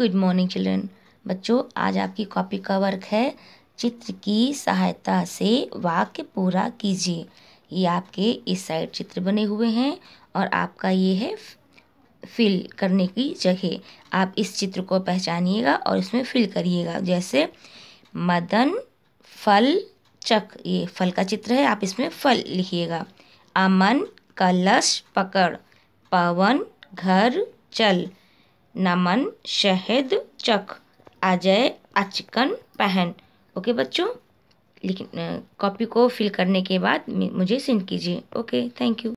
good morning children बच्चों आज आपकी कॉपी का वर्क है चित्र की सहायता से वाक्य पूरा कीजिए ये आपके इस साइड चित्र बने हुए हैं और आपका ये है फिल करने की जगह आप इस चित्र को पहचानिएगा और इसमें फिल करिएगा जैसे मदन फल चक ये फल का चित्र है आप इसमें फल लिखिएगा अमन कलश पकड़ पवन घर चल नमन शहद चख अजय अचकन पहन ओके बच्चों लेकिन कॉपी को फिल करने के बाद मुझे सेंड कीजिए ओके थैंक यू